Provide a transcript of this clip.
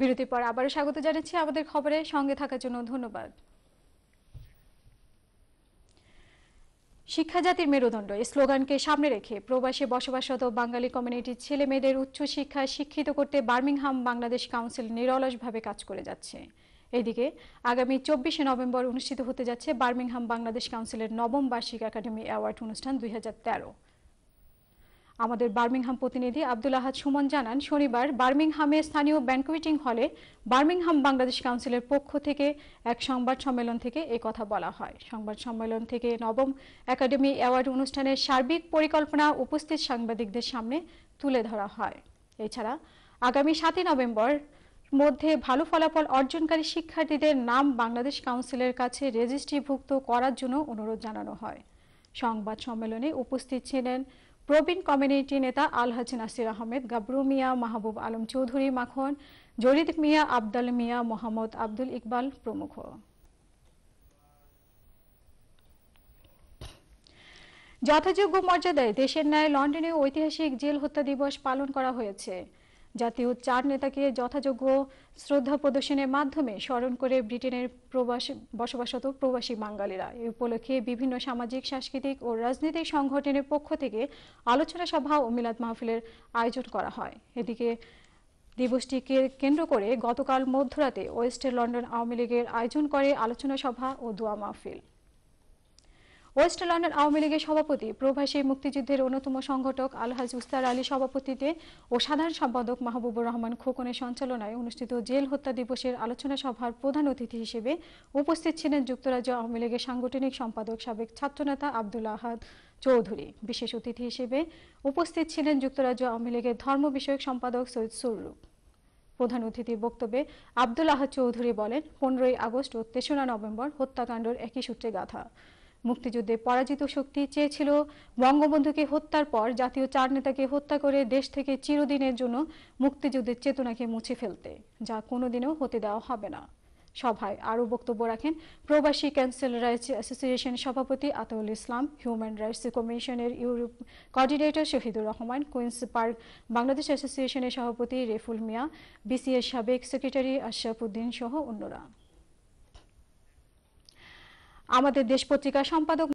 বিরতির পর আবারও স্বাগত জানাচ্ছি আমাদের খবরে সঙ্গে থাকার জন্য ধন্যবাদ শিক্ষা জাতির মেরুদণ্ড এই স্লোগানকে সামনে রেখে প্রবাসে বসবাসরত বাঙালি কমিউনিটির ছেলে মেয়েদের উচ্চশিক্ষায় শিক্ষিত করতে বার্মিংহাম বাংলাদেশ কাউন্সিল নিরলসভাবে কাজ করে যাচ্ছে এদিকে আগামী চব্বিশে নভেম্বর অনুষ্ঠিত হতে যাচ্ছে বার্মিংহাম বাংলাদেশ কাউন্সিলের নবম বার্ষিক একাডেমি অ্যাওয়ার্ড অনুষ্ঠান দুই আমাদের বার্মিংহাম প্রতিনিধি আব্দুল আহাদ সুমন জানান শনিবার বার্মিংহামে স্থানীয় ব্যাংকুইটিং হলে বার্মিংহাম বাংলাদেশ কাউন্সিলের পক্ষ থেকে এক সংবাদ সম্মেলন থেকে এই কথা বলা হয় সংবাদ সম্মেলন থেকে নবম একাডেমি অ্যাওয়ার্ড অনুষ্ঠানের সার্বিক পরিকল্পনা উপস্থিত সাংবাদিকদের সামনে তুলে ধরা হয় এছাড়া আগামী সাতই নভেম্বর মধ্যে ভালো ফলাফল অর্জনকারী শিক্ষার্থীদের নাম বাংলাদেশ কাউন্সিলের কাছে রেজিস্ট্রিভুক্ত করার জন্য অনুরোধ জানানো হয় সংবাদ সম্মেলনে উপস্থিত ছিলেন প্রবীণ কমিউনিটি নেতা আলহাজি নাসির আহমেদ গাবরু মিয়া মাহবুব আলম চৌধুরী মাখন জরিদ মিয়া আবদাল মিয়া মোহাম্মদ আব্দুল ইকবাল প্রমুখ যথাযোগ্য মর্যাদায় দেশের ন্যায় লন্ডনে ঐতিহাসিক জেল হত্যা দিবস পালন করা হয়েছে জাতীয় চার নেতাকে যথাযোগ্য শ্রদ্ধা প্রদর্শনের মাধ্যমে স্মরণ করে ব্রিটেনের প্রবাসী বসবাসত প্রবাসী বাঙালিরা এ উপলক্ষে বিভিন্ন সামাজিক সাংস্কৃতিক ও রাজনৈতিক সংগঠনের পক্ষ থেকে আলোচনা সভা ও মিলাদ মাহফিলের আয়োজন করা হয় এদিকে দিবসটিকে কেন্দ্র করে গতকাল মধ্যরাতে ওয়েস্টের লন্ডন আওয়ামী লীগের আয়োজন করে আলোচনা সভা ও দোয়া মাহফিল ওয়েস্ট লন্ডন আওয়ামী লীগের সভাপতি প্রবাসী মুক্তিযুদ্ধের অন্যতম সংগঠক আলহাজ উস্তার আলী সভাপতিতে ও সাধারণ সম্পাদক মাহবুবুর রহমান খোকনের সঞ্চালনায় অনুষ্ঠিত জেল হত্যা দিবসের আলোচনা সভার প্রধান অতিথি হিসেবে উপস্থিত ছিলেন যুক্তরাজ্য আওয়ামী লীগের সাংগঠনিক সম্পাদক সাবেক ছাত্রনেতা আব্দুল আহাদ চৌধুরী বিশেষ অতিথি হিসেবে উপস্থিত ছিলেন যুক্তরাজ্য আওয়ামী লীগের ধর্ম বিষয়ক সম্পাদক সৈয়দ সুররুপ প্রধান অতিথির বক্তব্যে আব্দুল আহাদ চৌধুরী বলেন পনেরোই আগস্ট ও তেসরা নভেম্বর হত্যাকাণ্ডের একই সূত্রে গাথা মুক্তিযুদ্ধে পরাজিত শক্তি চেয়েছিল বঙ্গবন্ধুকে হত্যার পর জাতীয় চার নেতাকে হত্যা করে দেশ থেকে চিরদিনের জন্য মুক্তিযুদ্ধের চেতনাকে মুছে ফেলতে যা কোনোদিনও হতে দেওয়া হবে না সভায় আরও বক্তব্য রাখেন প্রবাসী ক্যান্সেল রাইটস অ্যাসোসিয়েশন সভাপতি আতাউল ইসলাম হিউম্যান রাইটস কমিশনের Europe coordinator Shahidur Rahman Queens Park Bangladesh অ্যাসোসিয়েশনের সভাপতি রেফুল মিয়া বিসিএস সাবেক সেক্রেটারি উদ্দিন সহ অন্যরা আমাদের দেশ পত্রিকার সম্পাদক